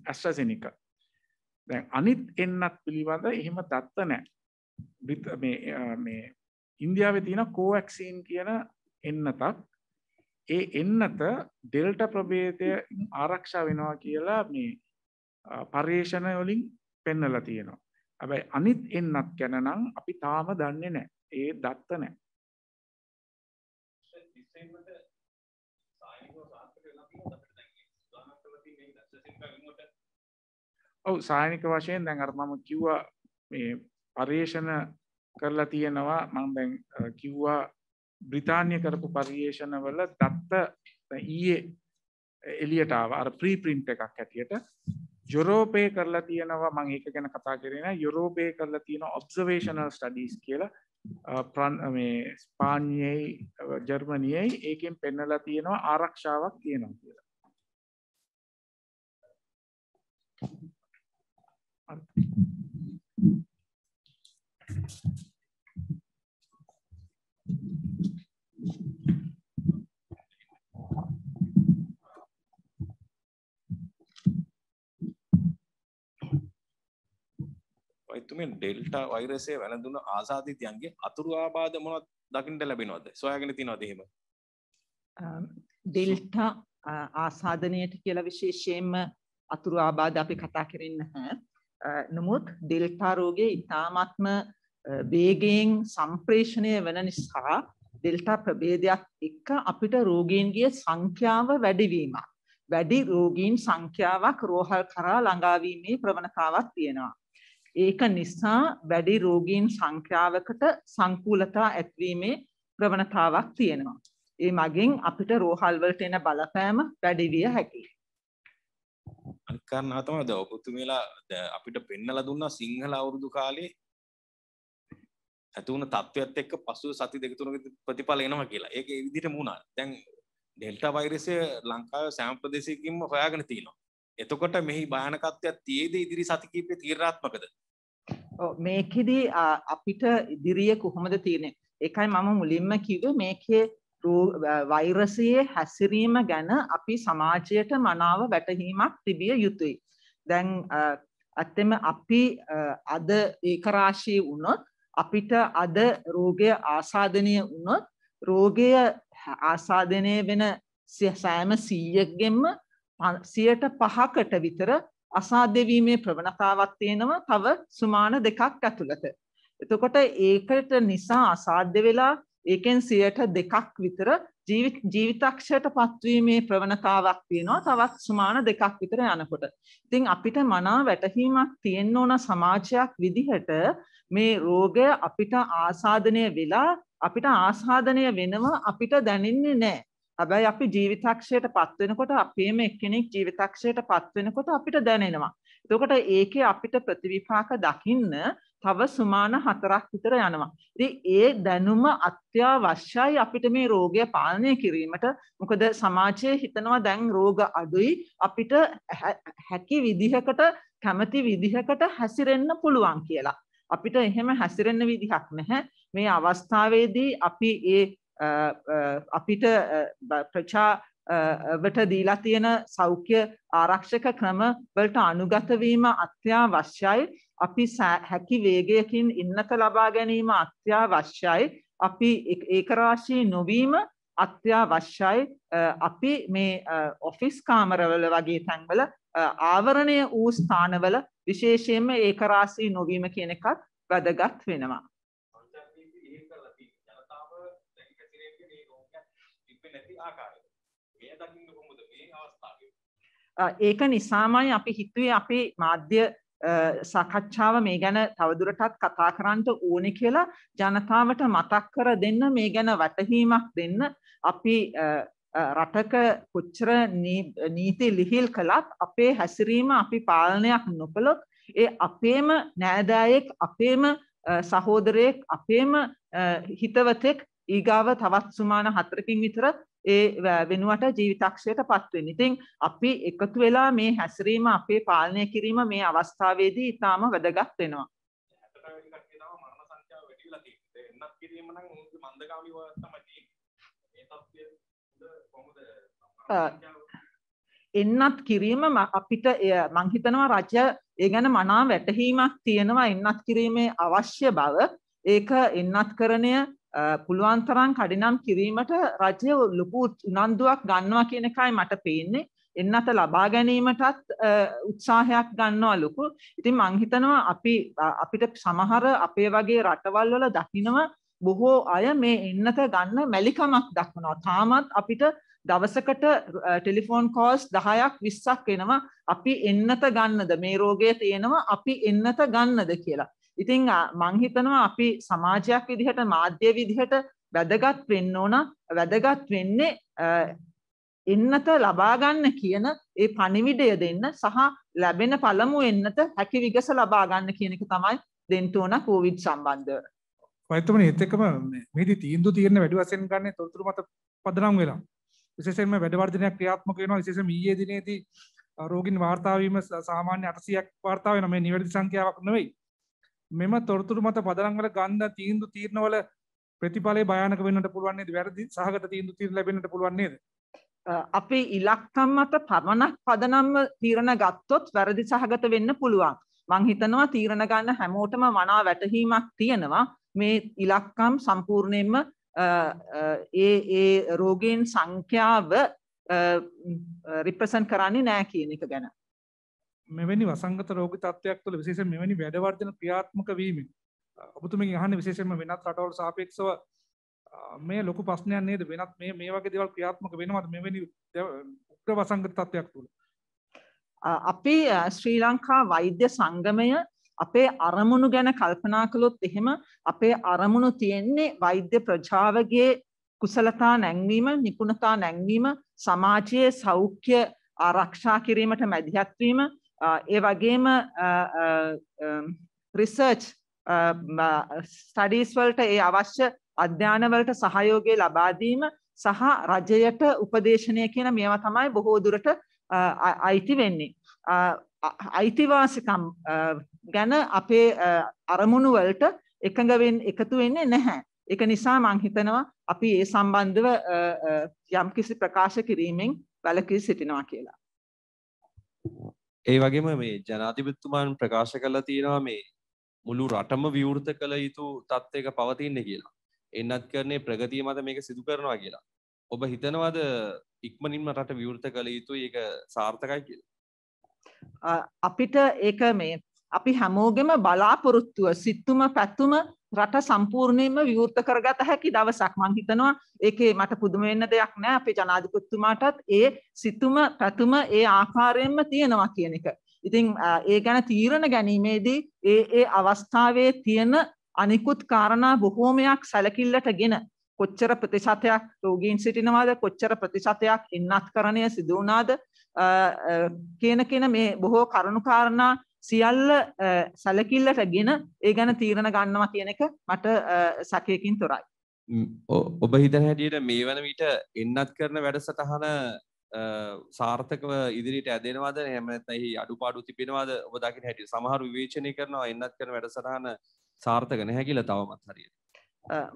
ඇස්ටසිනික um, දැ අනිත් එන්නත් පිළිබඳ එහෙම දත්ත නෑ uh, ඉන්දියාව තියෙන කෝවක්සිීන් කියන එන්නතක් ඒ එන්නත ඩෙල්ට ප්‍රබේතය ආරක්ෂා වෙනවා කියලා මේ uh, පර්යේෂණයොලින් පෙන්නලා තියෙනවා. හැබැයි අනිත් එන්නත් ගැන නම් අපි තාම දන්නේ නැහැ. ඒ දත්ත නැහැ. ඔව් සායනික වශයෙන් දැන් අර මම කිව්වා මේ පරිේෂණ කරලා තියෙනවා මම දැන් කිව්වා බ්‍රිතාන්‍ය කරපු පරිේෂණ වල දත්ත ඊයේ එලියට ආවා අර ප්‍රී print එකක් හැටියට යුරෝපය කරලා තියෙනවා මං ඒක ගැන කතා කරෙන යුරෝපය කරලා තියෙන ඔබ්සවේශනල් ස්ටඩිස් කියලා ප්‍රන් මේ ස්පාන්යයි ජර්මණියයි ඒකෙන් පෙන්නලා තියෙනවා ආරක්ෂාවක් තියෙනවා කියලා Thank you. එතුමෙන් ඩෙල්ටා වෛරසය වැළඳුන ආසාධිතයන්ගේ අතුරු ආබාධ මොනවද දකින්න ලැබෙනවද? සොයාගෙන තියනවද එහෙම? ඩෙල්ටා ආසාධනයට කියලා විශේෂයෙන්ම අතුරු ආබාධ අපි කතා කරන්නේ නැහැ. නමුත් ඩෙල්ටා රෝගේ ඉතාමත්ම වේගයෙන් සම්ප්‍රේෂණය වෙන නිසා ඩෙල්ටා ප්‍රභේදයක් එක්ක අපිට රෝගීන්ගේ සංඛ්‍යාව වැඩිවීමක් වැඩි රෝගීන් සංඛ්‍යාවක් රෝහල් කරා ළඟාවීමේ ප්‍රවණතාවක් තියෙනවා. ඒක නිසා වැඩි රෝගීන් සංඛ්‍යාවකට සංකූලතා ඇතිවීමේ ප්‍රවණතාවක් තියෙනවා. ඒ මගින් අපිට රෝහල් වලට එන බලපෑම වැඩි විය හැකියි. අනිත් කාරණාව තමයි දැන් ඔබතුමීලා අපිට පෙන්නලා දුන්නා සිංහල අවුරුදු කාලේ ඇති වුණ තත්ත්වයත් එක්ක පසුව සති දෙක තුනක ප්‍රතිඵල එනවා කියලා. ඒක ඒ විදිහටම වුණා. දැන් ඩෙල්ටා වෛරසය ලංකාවේ සෑම ප්‍රදේශයකින්ම හොයාගෙන තියෙනවා. එතකොට මෙහි භයානකත්වයක් තියේද ඉදිරි සති කීපයේ තීරණාත්මකද? මේකෙදී අපිට ඉදිරිය කොහොමද තියෙන්නේ එකයි මම මුලින්ම කිව්ව මේකේ වෛරසයේ හැසිරීම ගැන අපි සමාජයට මනාව වැටහීමක් තිබිය යුතුයි. දැන් ඇත්තෙම අපි අද ඒකරාශී වුණොත් අපිට අද රෝගය ආසාධනය වුණොත් රෝගය ආසාධනය වෙන සෑම සීයක්ගෙන්ම සියට පහකට විතර අසාධ්‍යවීමේ ප්‍රවණතාවක් තියෙනවා තව සුමාන දෙකක් ඇතුළත. එතකොට ඒකට නිසා අසාධ්‍ය වෙලා ඒකෙන් සියයට දෙකක් විතර ජීවිතක්ෂයට පත්වීමේ ප්‍රවණතාවක් තියෙනවා තවත් සුමාන දෙකක් විතර යනකොට. ඉතින් අපිට මනා වැටහීමක් තියෙන්න ඕන සමාජයක් විදිහට මේ රෝගය අපිට ආසාධනය වෙලා අපිට ආසාධනය වෙනව අපිට දැනෙන්නේ නෑ. හැබැයි අපි ජීවිතක්ෂයට පත්වෙනකොට අපේම එක්කෙනෙක් ජීවිතක්ෂයට පත්වෙනකොට අපිට දැනෙනවා. එතකොට ඒකේ අපිට ප්‍රතිවිපාක දකින්න තව සුමාන හතරක් විතර යනවා. ඉතින් ඒ දැනුම අත්‍යවශ්‍යයි අපිට මේ රෝගය පාලනය කිරීමට. මොකද සමාජයේ හිතනවා දැන් රෝග අඩුයි අපිට හැකි විදිහකට කැමති විදිහකට හැසිරෙන්න පුළුවන් කියලා. අපිට එහෙම හැසිරෙන්න විදිහක් නැහැ. මේ අවස්ථාවේදී අපි ඒ අපිට ප්‍රචාවට දීලා තියෙන සෞඛ්‍ය ආරක්ෂක ක්‍රම වලට අනුගතවීම අත්‍යවශ්‍යයි. අපි හැකි වේගයකින් ඉන්නක ලබා ගැනීම අත්‍යවශ්‍යයි. අපි ඒකරාශී නොවීම අත්‍යවශ්‍යයි. අපි මේ ඔෆිස් කාමරවල වගේ තැන්වල ආවරණය වූ ස්ථානවල විශේෂයෙන්ම ඒකරාශී නොවීම කියන එකත් වැදගත් වෙනවා. ඒක නිසාමයි අපි හිතුවේ අපේ මාධ්‍ය සකච්ඡාව මේ ගැන තවදුරටත් කතා කරන්නට ඕනෙ කියලා ජනතාවට මතක් කර දෙන්න මේ ගැන වැටහීමක් දෙන්න අපි රටක කොච්චර නීති ලිහිල් කළත් අපේ හැසිරීම අපි පාලනයක් නොකළොත් ඒ අපේම නෑදෑයෙක් අපේම සහෝදරයෙක් අපේම හිතවතෙක් ඊගාව තවත් සුමාන හතරකින් විතර ඒ වෙනුවට ජීවිතක්ෂයටපත් වෙන්න. ඉතින් අපි එකතු වෙලා මේ හැසිරීම අපේ පාලනය කිරීම මේ අවස්ථාවේදී ඊටාම වැදගත් වෙනවා. එන්නත් කිරීම අපිට මං හිතනවා රජ ඒ ගැන මනා වැටහීමක් තියෙනවා එන්නත් කිරීමේ අවශ්‍ය බව ඒක එන්නත් කරණය පුළුවන් තරම් කඩිනම් කිරීමට රජය ලොකු උනන්දුවක් ගන්නවා කියන එකයි මට පේන්නේ එන්න අත ලබා ගැනීමටත් උත්සාහයක් ගන්නවා ලොකු ඉතින් මංහිතනවා අපි අපිට සමහර අපේ වගේ රටවල් වල දකිනව බොහෝ අය මේ එන්නත ගන්න මැලිකමක් දක්වනවා තාමත් අපිට දවසකට ටෙලිෆෝන් කෝස් දහයක් විස්සක් එනවා අපි එන්නත ගන්නද මේ රෝගය තියෙනවා අපි එන්නත ගන්නද කියලා ඉතින් මං හිතනවා අපි සමාජයක් විදිහට මාධ්‍ය විදිහට වැදගත් වෙන්න ඕන වැදගත් වෙන්නේ එන්නත ලබා ගන්න කියන ඒ පණිවිඩය දෙන්න සහ ලැබෙන පළමු එන්නත හැකි විගස ලබා ගන්න කියන එක තමයි දෙන්න ඕන කෝවිඩ් සම්බන්ධව. වෛද්‍යතුමනි ඒත් එක්කම මේදී තීන්දුව තියෙන වැඩි වශයෙන් ගන්න තොරතුරු මත පදනම් වෙලා විශේෂයෙන්ම වැඩ වර්ධනයක් ක්‍රියාත්මක වෙනවා විශේෂයෙන්ම ඊයේ දිනේදී රෝගීන් වාර්තා වීම සාමාන්‍ය 800ක් වාර්තා වෙනවා මේ නිවැරදි සංඛ්‍යාවක් නෙවෙයි මෙම තොරතුරු මත පදරංගල ගන්න තීන්දු තීරණවල ප්‍රතිඵලේ භයානක වෙන්නට පුළුවන් නේද? වැරදි සහගත තීන්දු තීරණ ලැබෙන්නට පුළුවන් නේද? අපේ ඉලක්කම් මත පමණක් පදනම්ව තීරණ ගත්තොත් වැරදි සහගත වෙන්න පුළුවන්. මං හිතනවා තීරණ ගන්න හැමෝටම මනා වැටහීමක් තියෙනවා. මේ ඉලක්කම් සම්පූර්ණයෙන්ම ඒ ඒ රෝගීන් සංඛ්‍යාව රිප්‍රසන්ට් කරන්නේ නැහැ කියන එක ගැන. මෙවැනි වසංගත රෝගී තත්ත්වයක් තුළ විශේෂයෙන් මෙවැනි වැඩවර්ධන ක්‍රියාත්මක වීමෙන් ඔබතුමෙන් අහන්නේ විශේෂයෙන්ම වෙනත් රටවල් සාපේක්ෂව මේ ලොකු ප්‍රශ්නයක් නේද වෙනත් මේ මේ වගේ දේවල් ක්‍රියාත්මක වෙනවද මෙවැනි උග්‍ර වසංගත තත්ත්වයක් තුළ අපි ශ්‍රී ලංකා වෛද්‍ය සංගමය අපේ අරමුණු ගැන කල්පනා කළොත් එහෙම අපේ අරමුණු තියෙන්නේ වෛද්‍ය ප්‍රජාවගේ කුසලතා නැංවීම නිපුණතා නැංවීම සමාජයේ සෞඛ්‍ය ආරක්ෂා කිරීමට මැදිහත්වීම ඒ වගේම රිසර්ච් ස්ටඩීස් වලට ඒ අවශ්‍ය අධ්‍යානවලට සහයෝගය ලබාදීම සහ රජයට උපදේශනය කියන මේවා තමයි බොහෝ දුරට අයිති වෙන්නේ. අයිතිවාසිකම් ගැන අපේ අරමුණු වලට එකඟවෙන් එකතු වෙන්නේ නැහැ. එක නිසා මං හිතනවා අපි ඒ සම්බන්ධව යම්කිසි ප්‍රකාශ කිරීමෙන් වැළකී සිටිනවා කියලා. ඒ වගේම මේ ජනාධිපතිතුමාන් ප්‍රකාශ කරලා තියෙනවා මේ මුළු රටම විවෘත කළ යුතු තත්ත්වයක පවතින්නේ කියලා. එන්නත් කරන්නේ ප්‍රගතිය මත මේක සිදු කරනවා කියලා. ඔබ හිතනවාද ඉක්මනින්ම රට විවෘත කළ යුතුයි ඒක සාර්ථකයි කියලා? අපිට ඒක මේ අපි හැමෝගෙම බලාපොරොත්තුව සිත්තුම පැත්තුම රට සම්පූර්ණයෙන්ම විවෘත කරගත හැකි දවසක් මං හිතනවා ඒකේ මට පුදුම වෙන්න දෙයක් නෑ අපේ ජනාධිපතිතුමාටත් ඒ සිතුම පැතුම ඒ ආකාරයෙන්ම තියෙනවා කියන එක. ඉතින් ඒ ගැන තීරණ ගැනීමේදී ඒ ඒ අවස්ථාවේ තියෙන අනිකුත් කාරණා බොහෝමයක් සැලකිල්ලට ගෙන කොච්චර ප්‍රතිශතයක් රෝගීන් සිටිනවාද කොච්චර ප්‍රතිශතයක් ඉන්නත් කරණය සිදුවනාද කියන කියන මේ බොහෝ කරුණු කාරණා සියල්ල සැලකිල්ලට ගෙන ඒ ගැන තීරණ ගන්නවා කියන එක මට සකයකින් තොරයි. ඔබ හිතන හැටියට මේ වන විට එන්නත් කරන වැඩසටහන සාර්ථකව ඉදිරිට ඇදෙනවද හැමතැහි අඩුපාඩු තිබෙනවාද ඔබ දකින හැටිය සමහර විවේචනය කරනවා එන්නත් කරන වැඩසටහන සාර්ථක නැහැ කියලා තවමත් හරියට.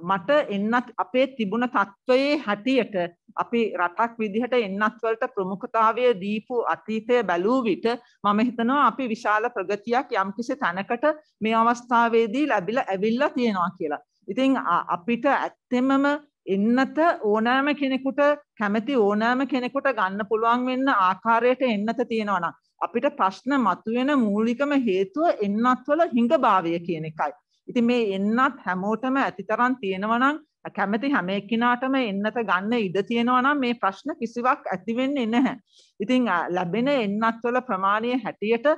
මට එන්නත් අපේ තිබුණ තත්ත්වයේ හැටියට අපි රටක් විදිහට එන්නත් වලට ප්‍රමුඛතාවය දීපු අතීතය බැලූ විට මම හිතනවා අපි විශාල ප්‍රගතියක් යම්කිසි තැනකට මේ අවස්ථාවේදී ලැබිලා ඇවිල්ලා තියෙනවා කියලා. ඉතින් අපිට ඇත්තෙමම එන්නත ඕනෑම කෙනෙකුට කැමති ඕනෑම කෙනෙකුට ගන්න පුළුවන් වෙන්න ආකාරයට එන්නත තියෙනවා නම් අපිට ප්‍රශ්න මතුවෙන මූලිකම හේතුව එන්නත් වල හිඟභාවය කියන එකයි. ඉති මේ එන්නත් හැමෝටම ඇතිතරන් තියෙනවනම් කැමති හැම එක්කිනාටම එන්නට ගන්න ඉඩ තියෙනවනම් මේ ප්‍රශ්න කිසිවක් ඇතිවෙන්නේ නැහැ. ඉතිං ලැබෙන එන්නත්වල ප්‍රමාණය හැටියට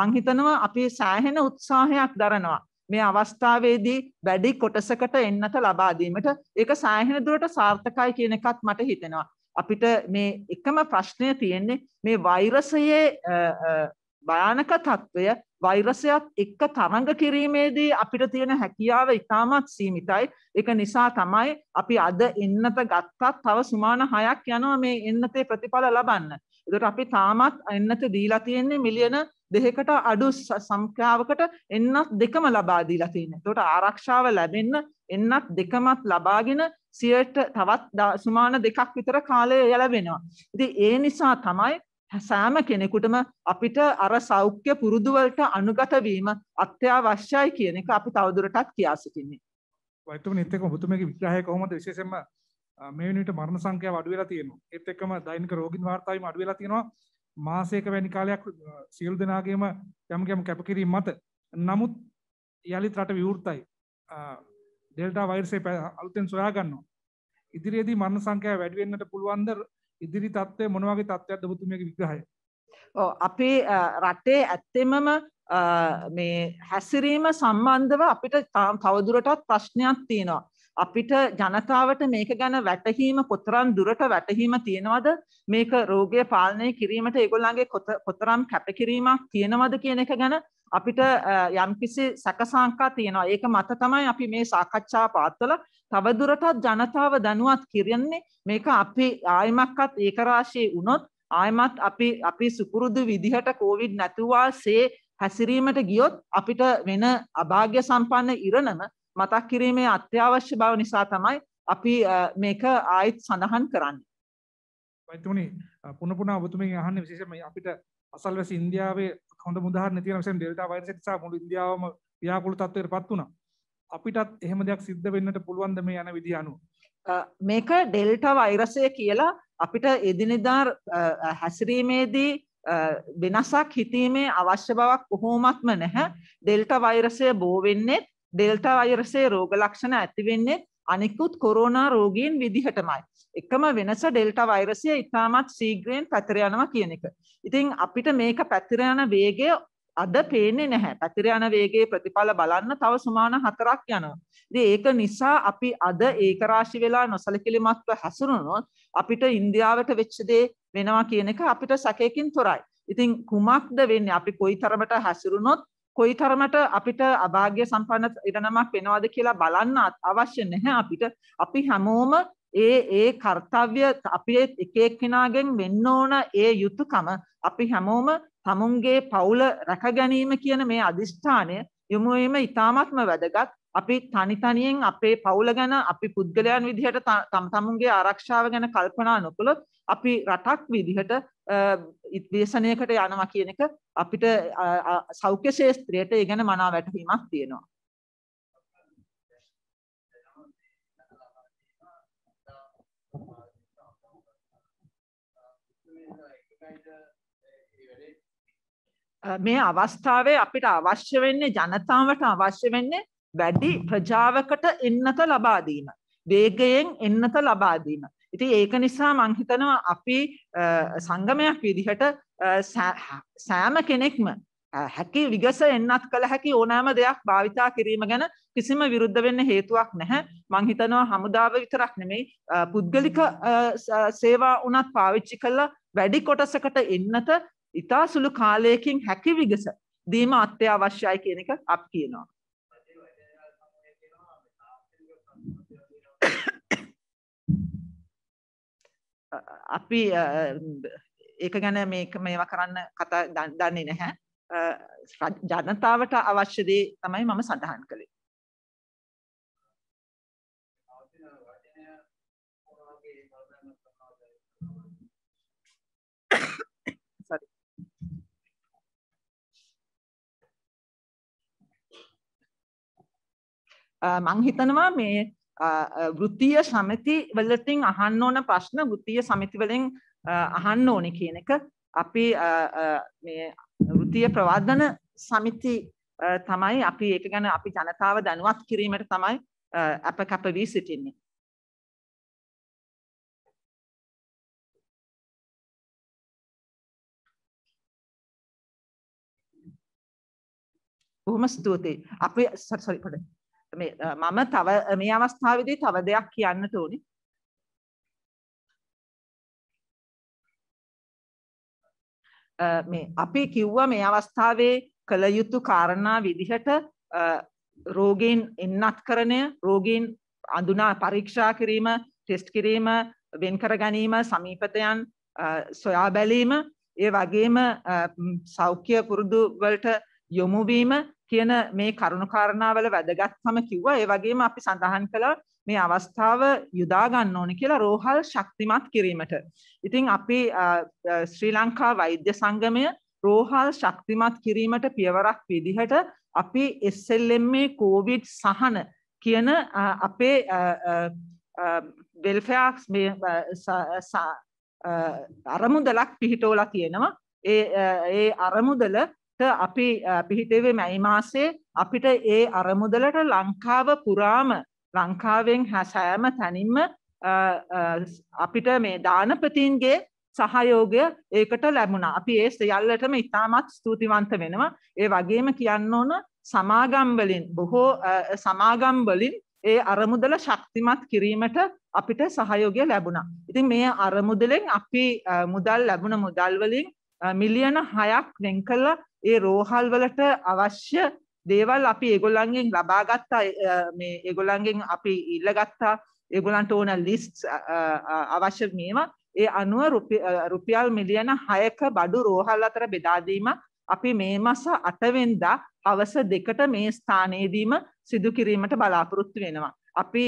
මංහිතනවා අපි සෑහෙන උත්සාහයක් දරනවා. මේ අවස්ථාවේදී වැඩි කොටසකට එන්නට ලබාදීමට ඒක සෑහෙන දුරට සාර්ථකයි කියන එකත් මට හිතෙනවා. අපිට මේ එකම ප්‍රශ්නය තියෙන්නේ මේ වෛරසයේ භයානක තත්ත්වය වෛරසයත් එක්ක තරඟ කිරීමේදී අපිට තියෙන හැකියාව ඉතාමත් සීමිතයි. එක නිසා තමයි අපි අද එන්නත ගත්තත් තව සුමාන හයක් යනවා මේ එන්නතේ ප්‍රතිඵල ලබන්න. එදට අපි තාමත් එන්නත දීලා තියෙන්නේ මිලියන දෙහකට අඩු සංඛ්‍යාවකට එන්නත් දෙකම ලබා දීලා තියෙන්නේ. එතකොට ආරක්ෂාව ලැබෙන්න එන්නත් දෙකමත් ලබාගෙන සියට තවත් සුමාන දෙකක් විතර කාලය යලවෙනවා. ඉතින් ඒ නිසා තමයි සෑම කෙනෙකුටම අපිට අර සෞඛ්‍ය පුරුදුවලට අනුගතවීම අත්‍යවශ්‍යයි කියන එක අපි තවදුරටත් කියා සිටින්නේ. වයිතුම නිතක ඔබතුමගේ විග්‍රහය කොහොමද විශේෂයෙන්ම මේ වෙනුවට මරණ සංඛ්‍යාව අඩු වෙලා තියෙනවා. ඒත් එක්කම දෛනික රෝගීන් වාර්තා වීම අඩු වෙලා තියෙනවා. මාසයක වැනි කාලයක් සියලු දෙනාගේම යම් යම් කැපකිරීම මත. නමුත් යලිත් රට විවෘතයි. ඩෙල්ටා වෛරසය අලුතෙන් සොයා ගන්නවා. ඉදිරියේදී මරණ සංඛ්‍යාව වැඩි වෙන්නට පුළුවන්ද ඉදිරි තත්ත්වය මොනවගේ තත්ත්වයක්ද ඔබතුමියගේ විග්‍රහය? ඔව් අපේ රටේ ඇත්තෙමම මේ හැසිරීම සම්බන්ධව අපිට තවදුරටත් ප්‍රශ්නයක් තියෙනවා. අපිට ජනතාවට මේක ගැන වැටහීම කොතරම් දුරට වැටහීම තියෙනවද මේක රෝගය පාලනය කිරීමට ඒගොල්ලන්ගේ කොතරම් කැපකිරීමක් තියෙනවද කියන එක ගැන අපිට යම්කිසි සැකසංකා තියෙනවා. ඒක මත තමයි අපි මේ සාකච්ඡා පාත්වල තවදුරටත් ජනතාව දැනුවත් කිරන්නේ මේක අපි ආයමක්වත් ඒකරාශී වුණොත් ආයමත් අපි අපි සුපුරුදු විදිහට කෝවිඩ් නැතුවා සේ හැසිරීමට ගියොත් අපිට වෙන අභාග්‍ය සම්පන්න ඉරණම මතක් කිරීමේ අත්‍යවශ්‍ය බව නිසා තමයි අපි මේක ආයිත් සඳහන් කරන්නේ. පයිතුනි පුන පුනා ඔබතුමෙන් අහන්නේ විශේෂයෙන්ම අපිට අසල්වැසි ඉන්දියාවේ හොඳ මුදාහරණ තියෙන විශේෂයෙන් ඩෙල්ටා වෛරස් නිසා මුළු ඉන්දියාවම ව්‍යාකූල තත්ත්වයටපත් වුණා. අපිටත් එහෙම දෙයක් සිද්ධ වෙන්නට පුළුවන්ද මේ යන විදිහ අනුව? මේක ඩෙල්ටා වෛරසය කියලා අපිට එදිනෙදා හැසිරීමේදී වෙනසක් හිතීමේ අවශ්‍ය බවක් කොහොමත්ම නැහැ. ඩෙල්ටා වෛරසය බෝ වෙන්නේ ඩෙල්ටා වෛරසයේ රෝග ලක්ෂණ ඇති වෙන්නේ අනිකුත් කොරෝනා රෝගීන් විදිහටමයි. එකම වෙනස ඩෙල්ටා වෛරසය ඉතාමත් සීග්‍රයෙන් පැතිර යනවා කියන එක. ඉතින් අපිට මේක පැතිර යන වේගය අද පේන්නේ නැහැ. පැතිර යන වේගයේ ප්‍රතිඵල බලන්න තව සුමාන හතරක් යනවා. ඉතින් ඒක නිසා අපි අද ඒකරාශි වෙලා නොසලකිලිමත්ව හැසිරුණොත් අපිට ඉන්දියාවට වෙච්ච දේ වෙනවා කියන එක අපිට සැකයකින් තොරයි. ඉතින් කුමක්ද වෙන්නේ? අපි කොයි තරමට හැසිරුණොත් කොයි තරමට අපිට අභාග්‍ය සම්පන්න ඉරණමක් වෙනවාද කියලා බලන්න අවශ්‍ය නැහැ අපිට අපි හැමෝම ඒ ඒ කර්තව්‍ය අපි එක එක්කෙනාගෙන් වෙන්න ඕන ඒ යුතුයකම අපි හැමෝම තමුන්ගේ පවුල රැක ගැනීම කියන මේ අදිෂ්ඨානය යොමු වීම ඉතාමත්ම වැදගත් අපි තනි තනියෙන් අපේ පවුල ගැන අපි පුද්ගලයන් විදිහට තම තමුන්ගේ ආරක්ෂාව ගැන කල්පනා නොකළොත් අපි රටක් විදිහට ඉත්වේශනයකට යනවා කියන එක අපිට සෞඛ්‍ය ශේස්ත්‍රයට ඒ ගැන මනා වැටහීමක් තියෙනවා. මේ අවස්ථාවේ අපිට අවශ්‍ය වෙන්නේ ජනතාවට අවශ්‍ය වෙන්නේ වැඩි ප්‍රජාවකට එන්නත ලබාදීම. වේගයෙන් එන්නත ලබාදීම. ඉති ඒක නිසා මංහිතනවා අපි සංගමයක් විදිහට සෑම කෙනෙක්ම හැකි විගස එන්නත් කළ හැකි ඕනෑම දෙයක් භාවිතා කිරීම ගැන කිසිම විරුද්ධ වෙන්න හේතුවක් නැහැ මංහිතනවා හමුදාව විතරක් නෙමෙයි පුද්ගලික සේවා වනත් පාවිච්චි කල්ලා වැඩි කොටසකට එන්නත ඉතා සුළු කාලයකින් හැකි විගස දීම අත්‍යවශ්‍යයි කියන එක අප කියනවා. අපි ඒක ගැන මේක මේවා කරන්න කතා දන්නේ නැහැ. ජනතාවට අවශ්‍ය දේ තමයි මම සඳහන් කළේ. මං හිතනවා මේ වෘතිය සමති වලතින් අහන්න ඕන ප්‍රශ්න වෘතිය සමිතිවලින් අහන්න ඕනි කියන එක අපි වෘතිය ප්‍රවර්ධන සමිති තමයි අපි ඒක ගැන අපි ජනතාව දැනුවත් කිරීමට තමයි අප කැප වී සිටින්නේ. බොහොම ස්තුතියි. අපි සරි පොඩ්ඩක් මම තව මේ අවස්ථාවේදී තව දෙයක් කියන්නට ඕනි. මේ අපි කිව්වා මේ අවස්ථාවේ කළ යුතු කාරණා විදිහට රෝගීන් එන්නත්කරණය රෝගීන් අඳුනා පරීක්ෂා කිරීම ටෙස්ට් කිරීම වෙන්කර ගැනීම සමීපතයන් සොයා බැලීම ඒ වගේම සෞඛ්‍ය පුරුදු වලට යොමුවීම කියන මේ කරුණු කාරණාවල වැදගත්කම කිව්වා ඒ වගේම අපි සඳහන් කළා මේ අවස්ථාව යොදා ගන්න ඕනේ කියලා රෝහල් ශක්තිමත් කිරීමට. ඉතින් අපි ශ්‍රී ලංකා වෛද්‍ය සංගමය රෝහල් ශක්තිමත් කිරීමට පියවරක් විදිහට අපි SLM කෝවිඩ් සහන කියන අපේ වෙල්ෆයාක්ස් අරමුදලක් පිහිටෝලා තියෙනවා ඒ අරමුදල අපි පිහිටවේ මැයි මාසේ අපිට ඒ අරමුදලට ලංකාව පුරාම ලංකාවෙන් හැසෑම තැනින්ම අපිට මේ දානපතින්ගේ සහයෝගය ඒකට ලැබුණ අපි ඒ සියල්ලටම ඉතාමත් ස්තුතිවන්ත වෙනවා ඒ වගේම කියන්න ඕන සමාගම්වලින් බොහෝ සමාගම්වලින් ඒ අරමුදල ශක්තිමත් කිරීමට අපිට සහයෝගය ලැබුණා. ඉතින් මේ අරමුදලෙන් අපි මුදල් ලැබුණ මුදල්වලින් මිලියන හයක් වෙන් කල්ලා ඒ රෝහල් වලට අවශ්‍ය දේවල් අපි ඒගොල්ලන්ගෙන් ලබාගත්තා මේ ඒගොල්ලන්ගෙන් අපි ඉල්ලගත්තා ඒගොලන්ට ඕන ලිස්ට් අවශ්‍ය මේවා ඒ අනුව රුපියල් මිලියන හයක බඩු රෝහල් අතර බෙදාදීමක් අපි මේ මස අටවෙන්දා අවස දෙකට මේ ස්ථානයේදීම සිදුකිරීමට බලාපොරොත්තු වෙනවා. අපි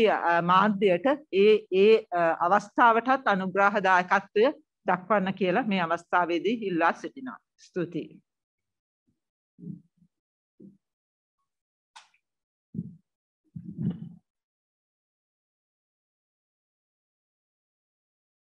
මාධ්‍යයට ඒ ඒ අවස්ථාවටත් අනුග්‍රහදායකත්වය දක්වන්න කියලා මේ අවස්ථාවේදී ඉල්ලා සිටිනා. ස්තුතියි.